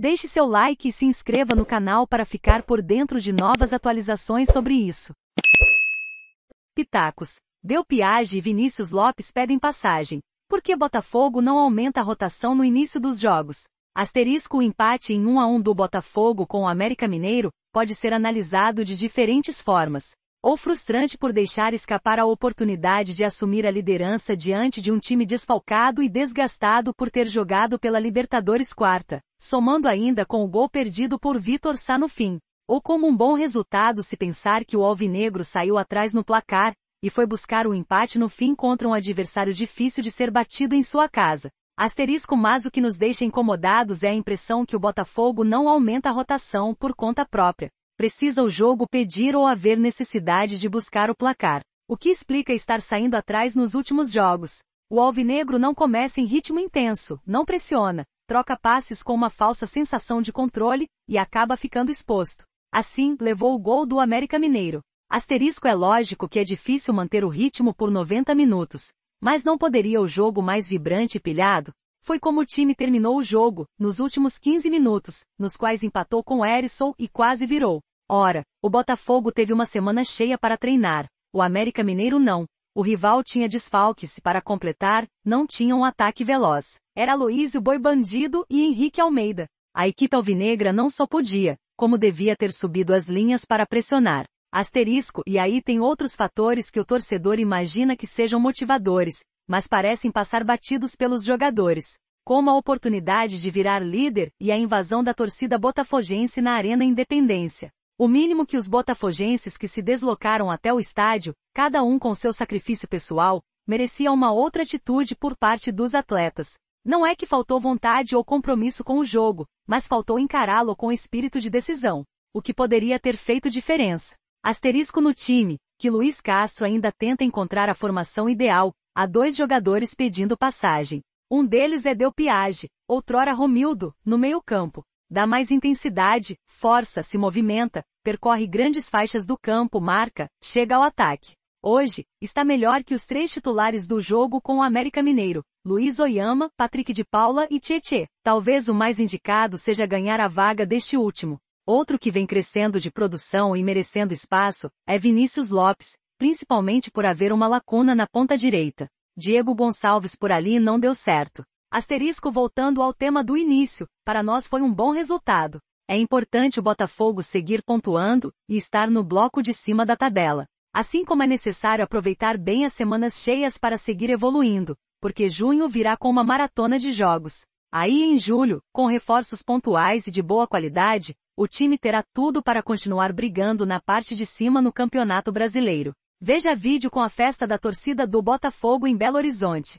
Deixe seu like e se inscreva no canal para ficar por dentro de novas atualizações sobre isso. Pitacos. Deu Piage e Vinícius Lopes pedem passagem. Por que Botafogo não aumenta a rotação no início dos jogos? Asterisco o empate em 1 a 1 do Botafogo com o América Mineiro pode ser analisado de diferentes formas ou frustrante por deixar escapar a oportunidade de assumir a liderança diante de um time desfalcado e desgastado por ter jogado pela Libertadores quarta, somando ainda com o gol perdido por Vitor Sá no fim. Ou como um bom resultado se pensar que o Alvinegro saiu atrás no placar, e foi buscar o um empate no fim contra um adversário difícil de ser batido em sua casa. Asterisco mas o que nos deixa incomodados é a impressão que o Botafogo não aumenta a rotação por conta própria precisa o jogo pedir ou haver necessidade de buscar o placar. O que explica estar saindo atrás nos últimos jogos. O alvinegro não começa em ritmo intenso, não pressiona, troca passes com uma falsa sensação de controle e acaba ficando exposto. Assim, levou o gol do América Mineiro. Asterisco é lógico que é difícil manter o ritmo por 90 minutos, mas não poderia o jogo mais vibrante e pilhado? Foi como o time terminou o jogo, nos últimos 15 minutos, nos quais empatou com Erisson e quase virou. Ora, o Botafogo teve uma semana cheia para treinar, o América Mineiro não. O rival tinha desfalques e para completar, não tinha um ataque veloz. Era Luísio Boi Bandido e Henrique Almeida. A equipe alvinegra não só podia, como devia ter subido as linhas para pressionar. Asterisco, e aí tem outros fatores que o torcedor imagina que sejam motivadores, mas parecem passar batidos pelos jogadores, como a oportunidade de virar líder e a invasão da torcida botafogense na Arena Independência. O mínimo que os botafogenses que se deslocaram até o estádio, cada um com seu sacrifício pessoal, merecia uma outra atitude por parte dos atletas. Não é que faltou vontade ou compromisso com o jogo, mas faltou encará-lo com espírito de decisão, o que poderia ter feito diferença. Asterisco no time, que Luiz Castro ainda tenta encontrar a formação ideal, há dois jogadores pedindo passagem. Um deles é Del Piage, outrora Romildo, no meio-campo, Dá mais intensidade, força, se movimenta, percorre grandes faixas do campo, marca, chega ao ataque. Hoje, está melhor que os três titulares do jogo com o América Mineiro, Luiz Oyama, Patrick de Paula e Tietê. Talvez o mais indicado seja ganhar a vaga deste último. Outro que vem crescendo de produção e merecendo espaço é Vinícius Lopes, principalmente por haver uma lacuna na ponta direita. Diego Gonçalves por ali não deu certo. Asterisco voltando ao tema do início, para nós foi um bom resultado. É importante o Botafogo seguir pontuando e estar no bloco de cima da tabela. Assim como é necessário aproveitar bem as semanas cheias para seguir evoluindo, porque junho virá com uma maratona de jogos. Aí em julho, com reforços pontuais e de boa qualidade, o time terá tudo para continuar brigando na parte de cima no Campeonato Brasileiro. Veja vídeo com a festa da torcida do Botafogo em Belo Horizonte.